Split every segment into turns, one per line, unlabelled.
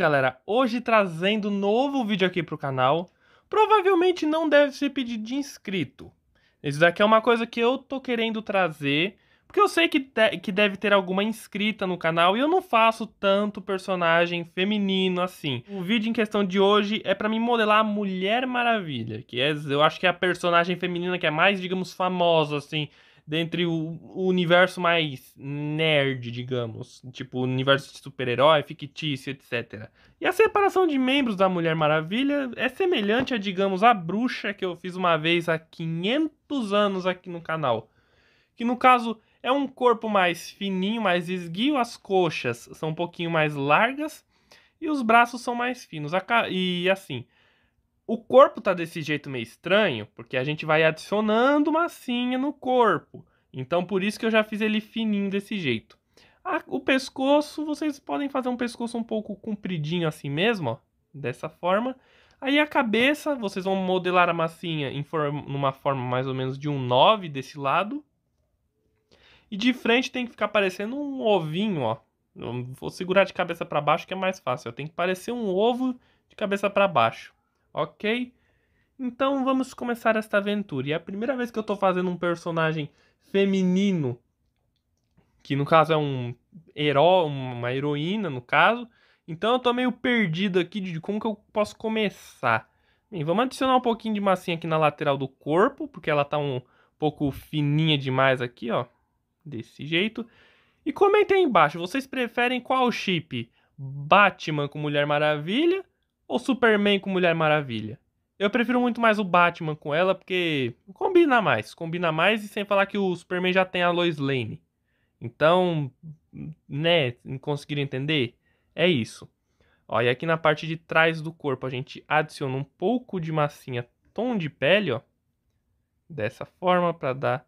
galera, hoje trazendo um novo vídeo aqui pro canal. Provavelmente não deve ser pedido de inscrito. Isso daqui é uma coisa que eu tô querendo trazer, porque eu sei que, te, que deve ter alguma inscrita no canal e eu não faço tanto personagem feminino assim. O vídeo em questão de hoje é para mim modelar a Mulher Maravilha, que é, eu acho que é a personagem feminina que é mais, digamos, famosa assim, dentre o, o universo mais nerd, digamos, tipo universo de super-herói, fictício, etc. E a separação de membros da Mulher Maravilha é semelhante a, digamos, a bruxa que eu fiz uma vez há 500 anos aqui no canal. Que no caso é um corpo mais fininho, mais esguio, as coxas são um pouquinho mais largas e os braços são mais finos. E assim, o corpo tá desse jeito meio estranho, porque a gente vai adicionando massinha no corpo. Então por isso que eu já fiz ele fininho desse jeito. o pescoço, vocês podem fazer um pescoço um pouco compridinho assim mesmo, ó, dessa forma. Aí a cabeça, vocês vão modelar a massinha em forma, numa forma mais ou menos de um 9 desse lado. E de frente tem que ficar parecendo um ovinho, ó. Eu vou segurar de cabeça para baixo que é mais fácil. Ó. Tem que parecer um ovo de cabeça para baixo ok? Então vamos começar esta aventura. E é a primeira vez que eu estou fazendo um personagem feminino, que no caso é um herói, uma heroína no caso. Então eu estou meio perdido aqui de como que eu posso começar. Bem, vamos adicionar um pouquinho de massinha aqui na lateral do corpo, porque ela está um pouco fininha demais aqui, ó. Desse jeito. E comentem aí embaixo, vocês preferem qual chip? Batman com Mulher Maravilha ou Superman com Mulher Maravilha? Eu prefiro muito mais o Batman com ela, porque combina mais, combina mais, e sem falar que o Superman já tem a Lois Lane. Então, né, conseguiram entender? É isso. Ó, e aqui na parte de trás do corpo a gente adiciona um pouco de massinha tom de pele, ó. Dessa forma, para dar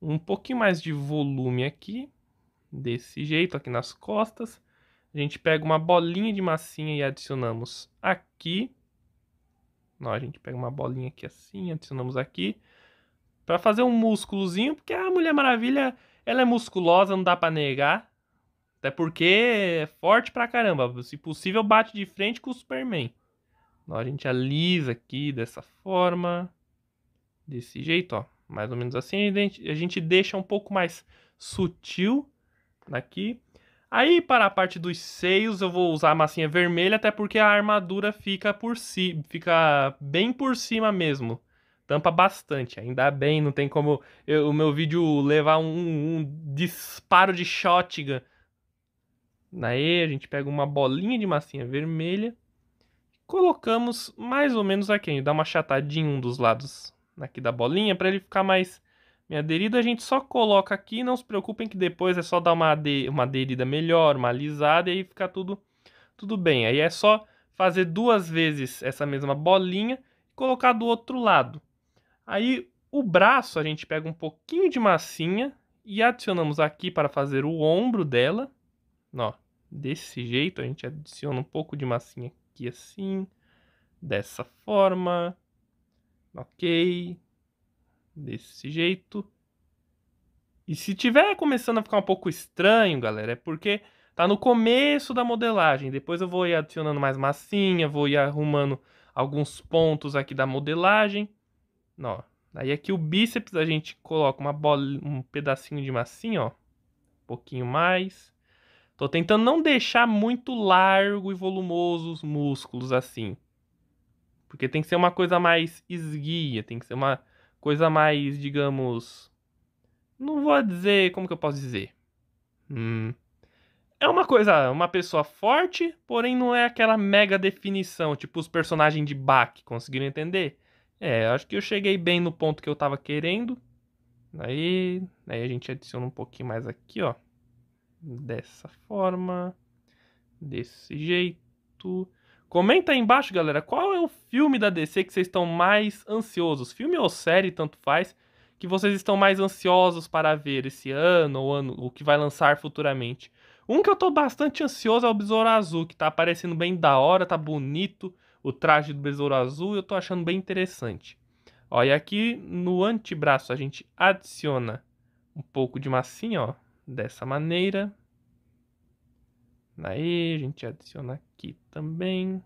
um pouquinho mais de volume aqui. Desse jeito, aqui nas costas. A gente pega uma bolinha de massinha e adicionamos aqui. Não, a gente pega uma bolinha aqui assim, adicionamos aqui. para fazer um músculozinho, porque a Mulher Maravilha, ela é musculosa, não dá para negar. Até porque é forte pra caramba. Se possível, bate de frente com o Superman. Então, a gente alisa aqui dessa forma. Desse jeito, ó. Mais ou menos assim. A gente deixa um pouco mais sutil aqui Aí, para a parte dos seios, eu vou usar a massinha vermelha, até porque a armadura fica por si, fica bem por cima mesmo. Tampa bastante, ainda bem, não tem como eu, o meu vídeo levar um, um disparo de shotgun. Daí a gente pega uma bolinha de massinha vermelha, colocamos mais ou menos aqui, dá uma chatadinha um dos lados aqui da bolinha para ele ficar mais minha aderida a gente só coloca aqui, não se preocupem que depois é só dar uma, ade uma aderida melhor, uma alisada e aí fica tudo, tudo bem. Aí é só fazer duas vezes essa mesma bolinha e colocar do outro lado. Aí o braço a gente pega um pouquinho de massinha e adicionamos aqui para fazer o ombro dela. Ó, desse jeito a gente adiciona um pouco de massinha aqui assim, dessa forma. Ok, desse jeito. E se tiver começando a ficar um pouco estranho, galera, é porque tá no começo da modelagem. Depois eu vou ir adicionando mais massinha, vou ir arrumando alguns pontos aqui da modelagem. Ó, aí aqui o bíceps a gente coloca uma bola, um pedacinho de massinha, ó. Um pouquinho mais. Tô tentando não deixar muito largo e volumoso os músculos assim. Porque tem que ser uma coisa mais esguia, tem que ser uma coisa mais, digamos. Não vou dizer. Como que eu posso dizer? Hum. É uma coisa, uma pessoa forte, porém não é aquela mega definição, tipo os personagens de Bach, conseguiram entender? É, acho que eu cheguei bem no ponto que eu tava querendo. Aí, aí a gente adiciona um pouquinho mais aqui, ó. Dessa forma. Desse jeito. Comenta aí embaixo, galera, qual é o filme da DC que vocês estão mais ansiosos? Filme ou série, tanto faz, que vocês estão mais ansiosos para ver esse ano ou ano, o que vai lançar futuramente. Um que eu tô bastante ansioso é o Besouro Azul, que tá aparecendo bem da hora, tá bonito o traje do Besouro Azul, eu tô achando bem interessante. Ó, e aqui no antebraço a gente adiciona um pouco de massinha, ó, dessa maneira. Aí, a gente adiciona aqui também.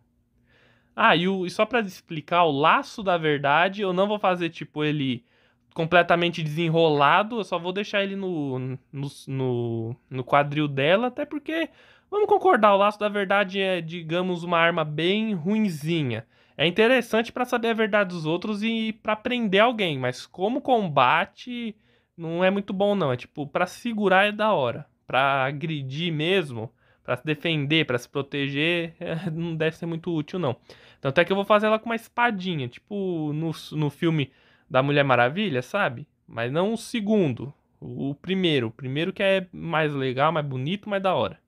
Ah, e, o, e só para explicar, o laço da verdade, eu não vou fazer, tipo, ele completamente desenrolado, eu só vou deixar ele no, no, no, no quadril dela, até porque, vamos concordar, o laço da verdade é, digamos, uma arma bem ruinzinha. É interessante para saber a verdade dos outros e para prender alguém, mas como combate não é muito bom não, é tipo para segurar é da hora, para agredir mesmo para se defender, para se proteger, é, não deve ser muito útil, não. Tanto é que eu vou fazer ela com uma espadinha, tipo no, no filme da Mulher Maravilha, sabe? Mas não o segundo, o primeiro. O primeiro que é mais legal, mais bonito, mais da hora.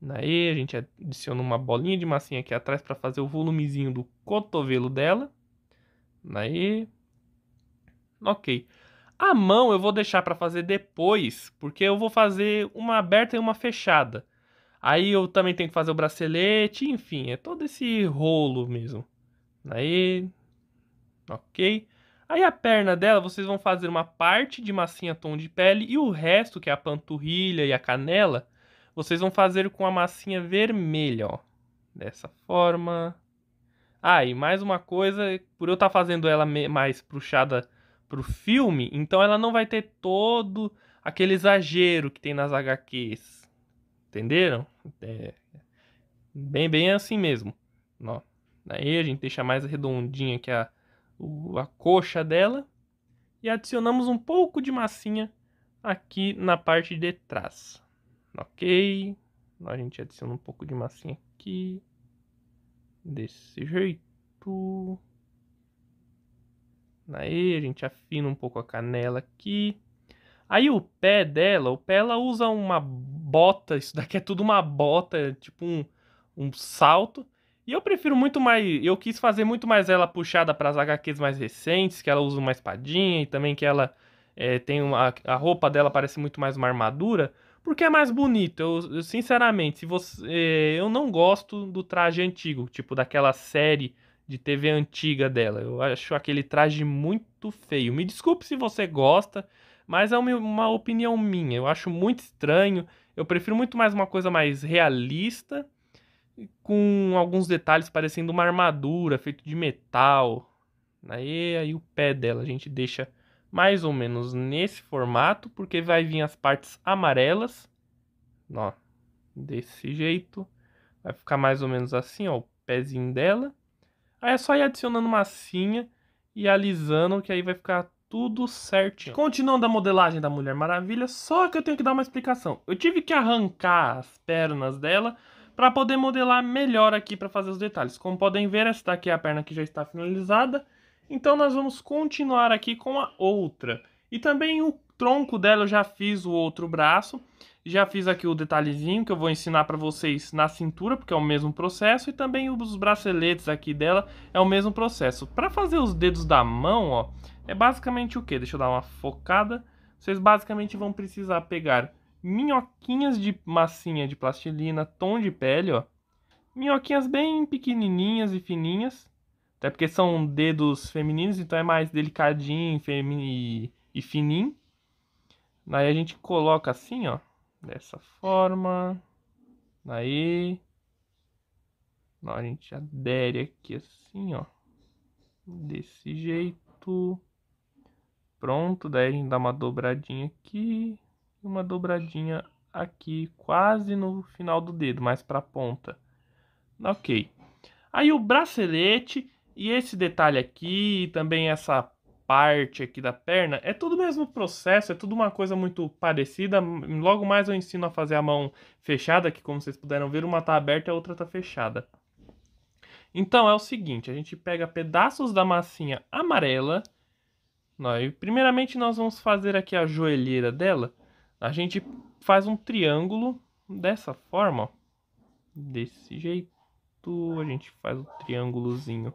Daí a gente adiciona uma bolinha de massinha aqui atrás para fazer o volumezinho do cotovelo dela. Daí. Ok. A mão eu vou deixar para fazer depois, porque eu vou fazer uma aberta e uma fechada. Aí eu também tenho que fazer o bracelete, enfim, é todo esse rolo mesmo. Aí, ok. Aí a perna dela, vocês vão fazer uma parte de massinha tom de pele e o resto, que é a panturrilha e a canela, vocês vão fazer com a massinha vermelha, ó. Dessa forma. Ah, e mais uma coisa, por eu estar tá fazendo ela mais puxada pro filme, então ela não vai ter todo aquele exagero que tem nas HQs Entenderam? É bem, bem assim mesmo. Ó. Daí a gente deixa mais redondinha que a, o, a coxa dela. E adicionamos um pouco de massinha aqui na parte de trás. Ok? A gente adiciona um pouco de massinha aqui. Desse jeito. Aí a gente afina um pouco a canela aqui. Aí o pé dela, o pé ela usa uma bota, isso daqui é tudo uma bota, é tipo um, um salto. E eu prefiro muito mais, eu quis fazer muito mais ela puxada para as HQs mais recentes, que ela usa uma espadinha e também que ela é, tem uma, a roupa dela parece muito mais uma armadura, porque é mais bonito. Eu, eu sinceramente, se você, é, eu não gosto do traje antigo, tipo daquela série de TV antiga dela. Eu acho aquele traje muito feio. Me desculpe se você gosta, mas é uma, opinião minha. Eu acho muito estranho. Eu prefiro muito mais uma coisa mais realista, com alguns detalhes parecendo uma armadura feito de metal. Aí, né, aí o pé dela a gente deixa mais ou menos nesse formato, porque vai vir as partes amarelas, ó, desse jeito. Vai ficar mais ou menos assim, ó, o pezinho dela. Aí é só ir adicionando massinha e alisando, que aí vai ficar tudo certinho. Continuando a modelagem da Mulher Maravilha, só que eu tenho que dar uma explicação. Eu tive que arrancar as pernas dela para poder modelar melhor aqui para fazer os detalhes. Como podem ver, essa daqui é a perna que já está finalizada. Então nós vamos continuar aqui com a outra. E também o tronco dela eu já fiz o outro braço. Já fiz aqui o detalhezinho que eu vou ensinar para vocês na cintura, porque é o mesmo processo. E também os braceletes aqui dela é o mesmo processo. Para fazer os dedos da mão, ó, é basicamente o que? Deixa eu dar uma focada. Vocês basicamente vão precisar pegar minhoquinhas de massinha de plastilina, tom de pele, ó. Minhoquinhas bem pequenininhas e fininhas. Até porque são dedos femininos, então é mais delicadinho e fininho. Daí a gente coloca assim, ó. Dessa forma. Daí. a gente adere aqui assim, ó. Desse jeito. Pronto, daí a gente dá uma dobradinha aqui, uma dobradinha aqui, quase no final do dedo, mais para a ponta. Ok. Aí o bracelete e esse detalhe aqui, e também essa parte aqui da perna, é tudo o mesmo processo, é tudo uma coisa muito parecida. Logo mais eu ensino a fazer a mão fechada, que como vocês puderam ver, uma tá aberta e a outra tá fechada. Então é o seguinte, a gente pega pedaços da massinha amarela primeiramente, nós vamos fazer aqui a joelheira dela. A gente faz um triângulo dessa forma, ó. Desse jeito, a gente faz um triângulozinho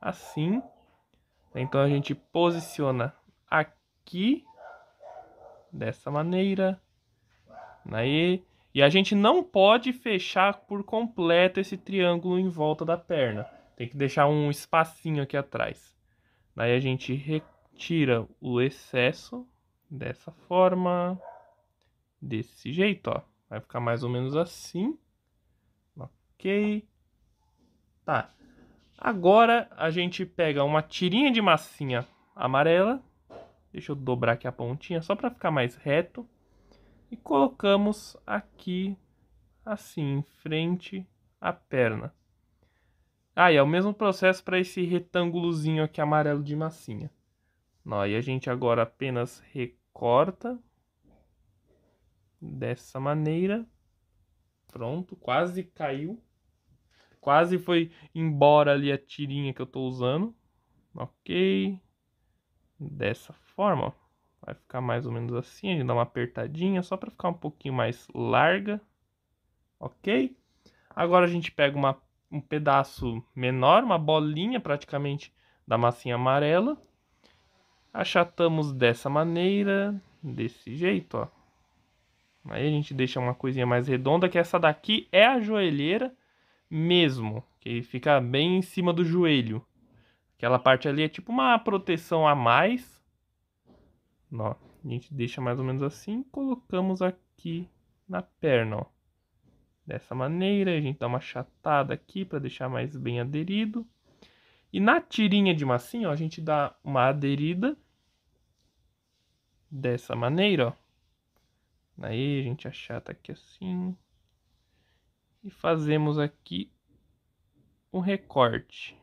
assim. Então, a gente posiciona aqui, dessa maneira. Aí, e a gente não pode fechar por completo esse triângulo em volta da perna. Tem que deixar um espacinho aqui atrás. Daí a gente recua tira o excesso dessa forma, desse jeito, ó. Vai ficar mais ou menos assim. Ok. Tá. Agora a gente pega uma tirinha de massinha amarela. Deixa eu dobrar aqui a pontinha só para ficar mais reto. E colocamos aqui, assim, em frente à perna. Ah, e é o mesmo processo para esse retângulozinho aqui amarelo de massinha. Aí a gente agora apenas recorta dessa maneira. Pronto, quase caiu. Quase foi embora ali a tirinha que eu estou usando. Ok. Dessa forma, ó. Vai ficar mais ou menos assim, a gente dá uma apertadinha só para ficar um pouquinho mais larga. Ok? Agora a gente pega uma, um pedaço menor, uma bolinha praticamente da massinha amarela Achatamos dessa maneira, desse jeito, ó. Aí a gente deixa uma coisinha mais redonda, que essa daqui é a joelheira mesmo, que fica bem em cima do joelho. Aquela parte ali é tipo uma proteção a mais. Ó, a gente deixa mais ou menos assim, colocamos aqui na perna, ó. Dessa maneira, a gente dá uma chatada aqui para deixar mais bem aderido. E na tirinha de massinha, ó, a gente dá uma aderida dessa maneira, ó. Aí a gente achata aqui assim. E fazemos aqui um recorte.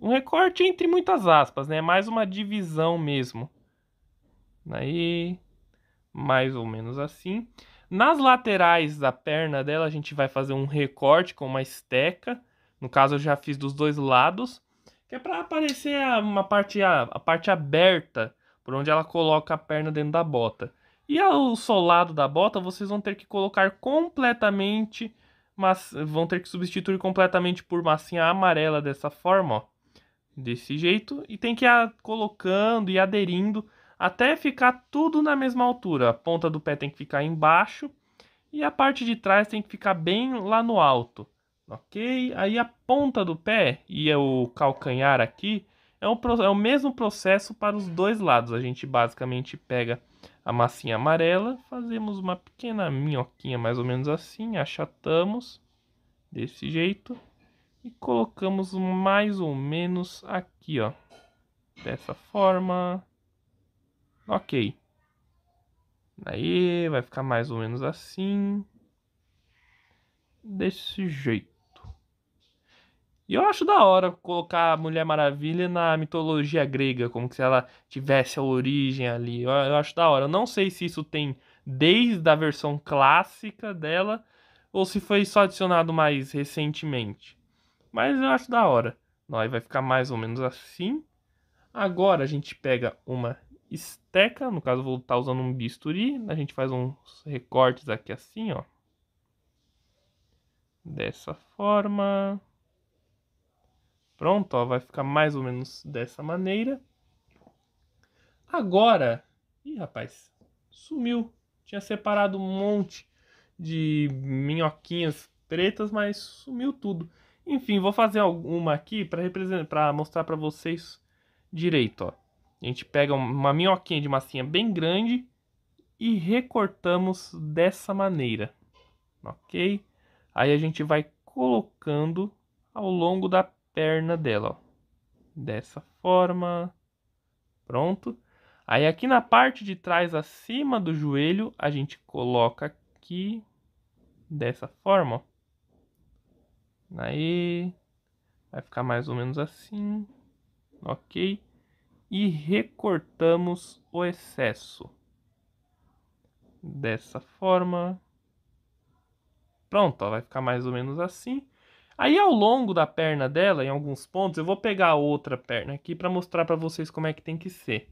Um recorte entre muitas aspas, né? Mais uma divisão mesmo. Aí, mais ou menos assim. Nas laterais da perna dela, a gente vai fazer um recorte com uma esteca. No caso, eu já fiz dos dois lados. Que é para aparecer uma parte, a, a parte aberta por onde ela coloca a perna dentro da bota. E o solado da bota vocês vão ter que colocar completamente, mas vão ter que substituir completamente por massinha amarela dessa forma, ó. Desse jeito, e tem que ir colocando e aderindo até ficar tudo na mesma altura. A ponta do pé tem que ficar embaixo e a parte de trás tem que ficar bem lá no alto, ok? Aí a ponta do pé e o calcanhar aqui é, um, é o mesmo processo para os dois lados. A gente basicamente pega a massinha amarela, fazemos uma pequena minhoquinha mais ou menos assim, achatamos desse jeito e colocamos mais ou menos aqui, ó. Dessa forma. Ok. Aí vai ficar mais ou menos assim. Desse jeito. E eu acho da hora colocar a Mulher Maravilha na mitologia grega, como se ela tivesse a origem ali. Eu, eu acho da hora. Eu não sei se isso tem desde a versão clássica dela ou se foi só adicionado mais recentemente. Mas eu acho da hora. Aí vai ficar mais ou menos assim. Agora a gente pega uma esteca, no caso vou estar tá usando um bisturi, a gente faz uns recortes aqui assim, ó. Dessa forma. Pronto, ó, vai ficar mais ou menos dessa maneira. Agora, ih rapaz, sumiu. Tinha separado um monte de minhoquinhas pretas, mas sumiu tudo. Enfim, vou fazer uma aqui para representar, para mostrar para vocês direito, ó. A gente pega uma minhoquinha de massinha bem grande e recortamos dessa maneira, ok? Aí a gente vai colocando ao longo da perna dela, ó. Dessa forma. Pronto. Aí aqui na parte de trás, acima do joelho, a gente coloca aqui dessa forma, ó. Aí vai ficar mais ou menos assim, ok? E recortamos o excesso. Dessa forma. Pronto, ó, vai ficar mais ou menos assim. Aí ao longo da perna dela, em alguns pontos, eu vou pegar a outra perna aqui para mostrar para vocês como é que tem que ser.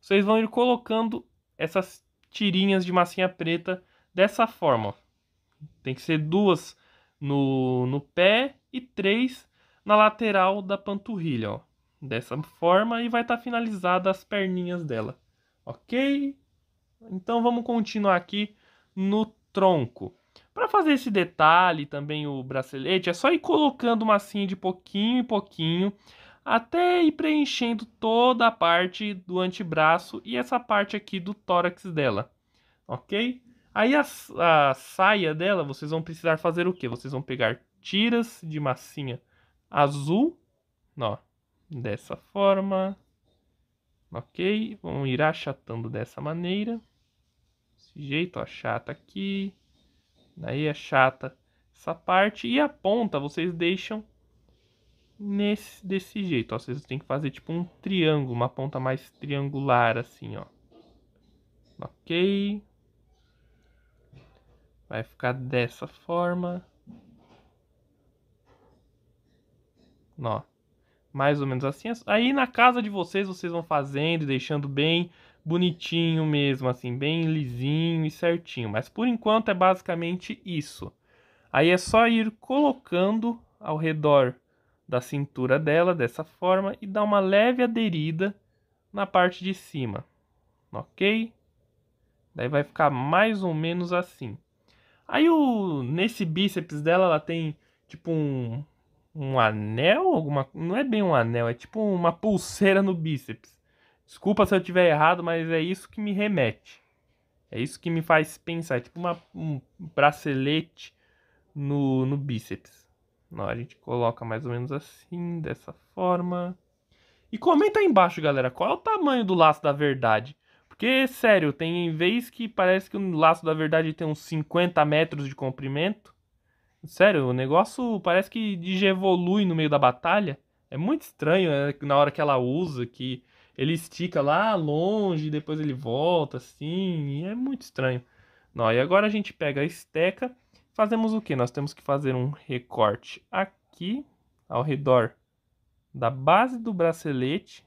Vocês vão ir colocando essas tirinhas de massinha preta dessa forma. Tem que ser duas no, no pé e três na lateral da panturrilha, ó. Dessa forma e vai estar tá finalizada as perninhas dela, ok? Então vamos continuar aqui no tronco. Para fazer esse detalhe, também o bracelete, é só ir colocando massinha de pouquinho em pouquinho, até ir preenchendo toda a parte do antebraço e essa parte aqui do tórax dela, ok? Aí a, a saia dela, vocês vão precisar fazer o que? Vocês vão pegar tiras de massinha azul, ó, dessa forma, ok? Vão ir achatando dessa maneira, desse jeito, ó, chata aqui, Daí é chata essa parte. E a ponta vocês deixam nesse, desse jeito, ó. Vocês têm que fazer tipo um triângulo, uma ponta mais triangular assim, ó. Ok. Vai ficar dessa forma. Ó. Mais ou menos assim. Aí na casa de vocês, vocês vão fazendo e deixando bem bonitinho mesmo, assim, bem lisinho e certinho. Mas por enquanto é basicamente isso. Aí é só ir colocando ao redor da cintura dela dessa forma e dar uma leve aderida na parte de cima, ok? Daí vai ficar mais ou menos assim. Aí o, nesse bíceps dela ela tem tipo um, um anel, alguma, não é bem um anel, é tipo uma pulseira no bíceps. Desculpa se eu tiver errado, mas é isso que me remete. É isso que me faz pensar. É tipo uma, um bracelete no, no bíceps. Não, a gente coloca mais ou menos assim, dessa forma. E comenta aí embaixo, galera, qual é o tamanho do laço da verdade? Porque, sério, tem vez que parece que o laço da verdade tem uns 50 metros de comprimento. Sério, o negócio parece que evolui no meio da batalha. É muito estranho né, na hora que ela usa, que ele estica lá longe, depois ele volta assim, é muito estranho. Não, e agora a gente pega a esteca, fazemos o que? Nós temos que fazer um recorte aqui, ao redor da base do bracelete.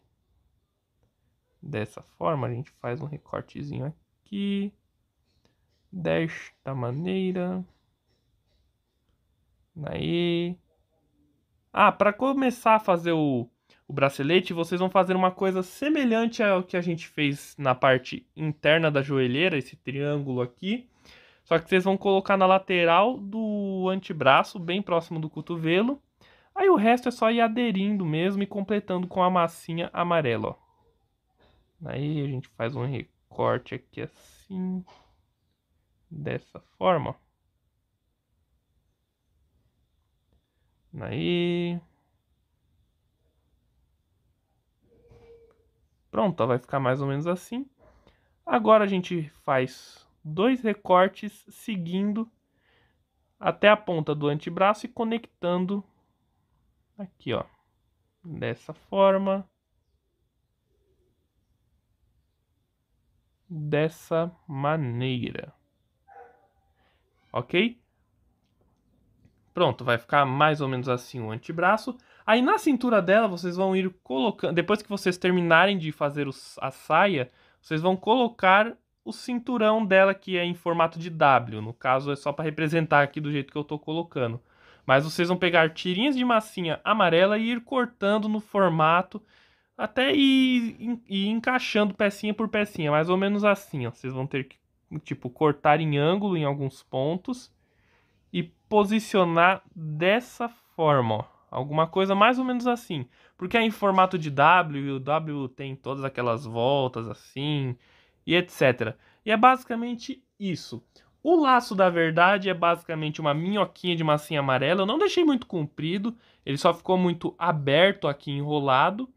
Dessa forma, a gente faz um recortezinho aqui, desta maneira. Aí. Ah, para começar a fazer o o bracelete, vocês vão fazer uma coisa semelhante ao que a gente fez na parte interna da joelheira, esse triângulo aqui. Só que vocês vão colocar na lateral do antebraço, bem próximo do cotovelo. Aí o resto é só ir aderindo mesmo e completando com a massinha amarela, ó. Aí a gente faz um recorte aqui assim, dessa forma, ó. Aí, Pronto, vai ficar mais ou menos assim. Agora a gente faz dois recortes seguindo até a ponta do antebraço e conectando aqui, ó. Dessa forma. Dessa maneira. Ok? Pronto, vai ficar mais ou menos assim o antebraço. Aí na cintura dela, vocês vão ir colocando. Depois que vocês terminarem de fazer os, a saia, vocês vão colocar o cinturão dela, que é em formato de W. No caso, é só para representar aqui do jeito que eu estou colocando. Mas vocês vão pegar tirinhas de massinha amarela e ir cortando no formato até ir, ir encaixando pecinha por pecinha, mais ou menos assim. Ó. Vocês vão ter que tipo cortar em ângulo em alguns pontos e posicionar dessa forma. Ó alguma coisa mais ou menos assim. Porque é em formato de W, e o W tem todas aquelas voltas assim, e etc. E é basicamente isso. O laço da verdade é basicamente uma minhoquinha de massinha amarela. Eu não deixei muito comprido, ele só ficou muito aberto aqui, enrolado.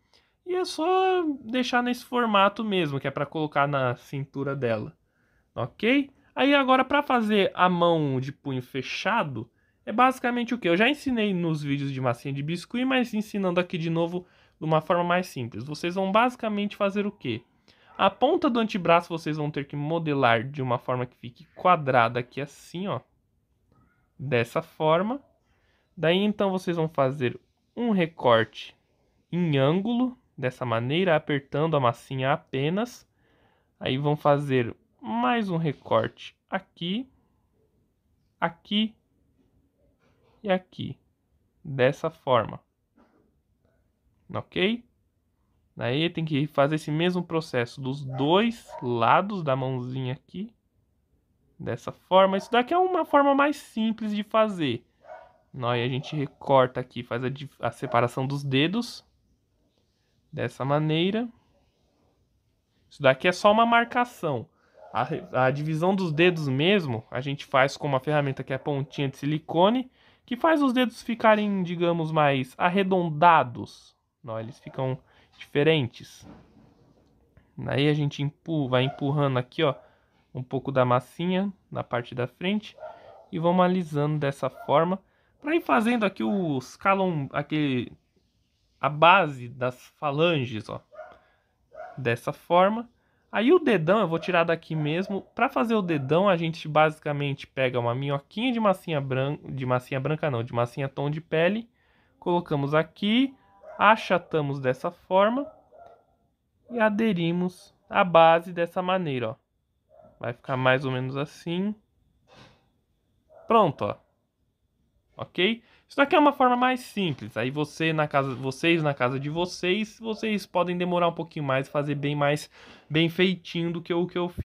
E é só deixar nesse formato mesmo, que é para colocar na cintura dela. Ok? Aí agora para fazer a mão de punho fechado, é basicamente o que eu já ensinei nos vídeos de massinha de biscuit, mas ensinando aqui de novo de uma forma mais simples. Vocês vão basicamente fazer o que? A ponta do antebraço vocês vão ter que modelar de uma forma que fique quadrada aqui assim, ó. Dessa forma. Daí então vocês vão fazer um recorte em ângulo, dessa maneira, apertando a massinha apenas. Aí vão fazer mais um recorte aqui, aqui e aqui, dessa forma. Ok? Daí tem que fazer esse mesmo processo dos dois lados da mãozinha aqui. Dessa forma. Isso daqui é uma forma mais simples de fazer. Aí a gente recorta aqui, faz a, a separação dos dedos. Dessa maneira. Isso daqui é só uma marcação. A, a divisão dos dedos mesmo, a gente faz com uma ferramenta que é a pontinha de silicone que faz os dedos ficarem, digamos, mais arredondados. Não, eles ficam diferentes. Aí a gente empurra, vai empurrando aqui, ó, um pouco da massinha na parte da frente e vamos alisando dessa forma para ir fazendo aqui os calom, aqui a base das falanges, ó, dessa forma. Aí o dedão eu vou tirar daqui mesmo. Para fazer o dedão, a gente basicamente pega uma minhoquinha de massinha branca, de massinha branca não, de massinha tom de pele, colocamos aqui, achatamos dessa forma e aderimos a base dessa maneira, ó. Vai ficar mais ou menos assim. Pronto, ó. OK? Isso daqui é uma forma mais simples. Aí você na casa, vocês na casa de vocês, vocês podem demorar um pouquinho mais, e fazer bem mais bem feitinho do que o que eu fiz.